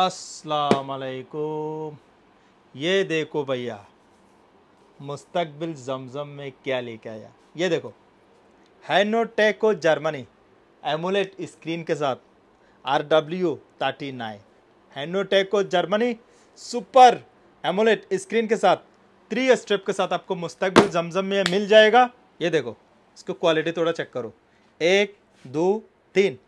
असलकुम ये देखो भैया मुस्तबिल जमजम में क्या लेके आया ये देखो हैनोटेको जर्मनी एमुलेट स्क्रीन के साथ आर डब्ल्यू थर्टी नाइन हैनोटेको जर्मनी सुपर एमुलेट स्क्रीन के साथ थ्री स्ट्रिप के साथ आपको मुस्तबिल जमजम में मिल जाएगा ये देखो इसको क्वालिटी थोड़ा चेक करो एक दो तीन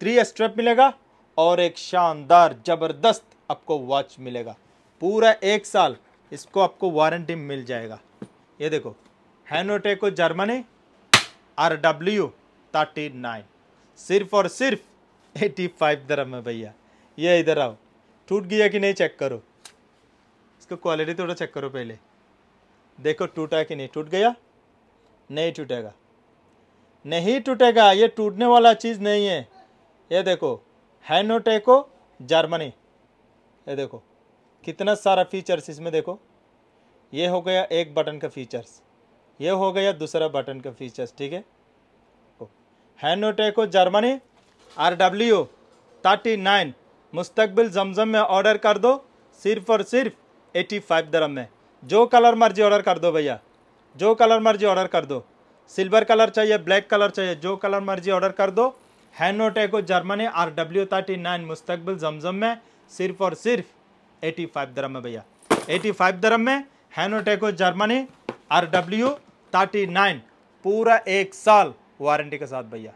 थ्री स्ट्रिप मिलेगा और एक शानदार ज़बरदस्त आपको वॉच मिलेगा पूरा एक साल इसको आपको वारंटी मिल जाएगा ये देखो हैनोटेको Germany R W thirty nine सिर्फ और सिर्फ एटी फाइव दरम है भैया ये इधर आओ टूट गया कि नहीं चेक करो इसका क्वालिटी थोड़ा चेक करो पहले देखो टूटा कि नहीं टूट गया नहीं टूटेगा नहीं टूटेगा ये टूटने वाला चीज़ नहीं है ये देखो हैनोटेको जर्मनी ये देखो कितना सारा फीचर्स इसमें देखो ये हो गया एक बटन का फीचर्स ये हो गया दूसरा बटन का फीचर्स ठीक है हैनोटेको Germany R W thirty nine मुस्तबिल जमजम में ऑर्डर कर दो सिर्फ और सिर्फ एटी फाइव दरम में जो कलर मर्जी ऑर्डर कर दो भैया जो कलर मर्जी ऑर्डर कर दो सिल्वर कलर चाहिए ब्लैक कलर चाहिए जो कलर मर्जी ऑर्डर कर दो हैनोटेको Germany R W thirty nine मुस्तबिल जमजम में सिर्फ और सिर्फ एटी फाइव दरम में भैया एटी फाइव दरम में हैनोटेको Germany R W thirty nine पूरा एक साल वारंटी के साथ भैया